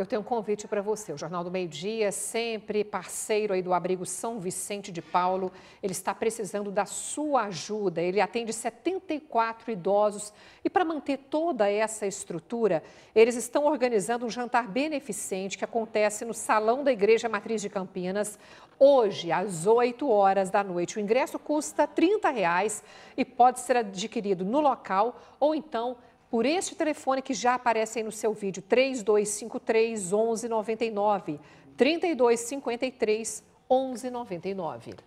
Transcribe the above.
Eu tenho um convite para você. O Jornal do Meio Dia, é sempre parceiro aí do abrigo São Vicente de Paulo, ele está precisando da sua ajuda. Ele atende 74 idosos e para manter toda essa estrutura, eles estão organizando um jantar beneficente que acontece no Salão da Igreja Matriz de Campinas, hoje às 8 horas da noite. O ingresso custa R$ 30 reais e pode ser adquirido no local ou então por este telefone que já aparece aí no seu vídeo, 3253 1199, 3253 1199.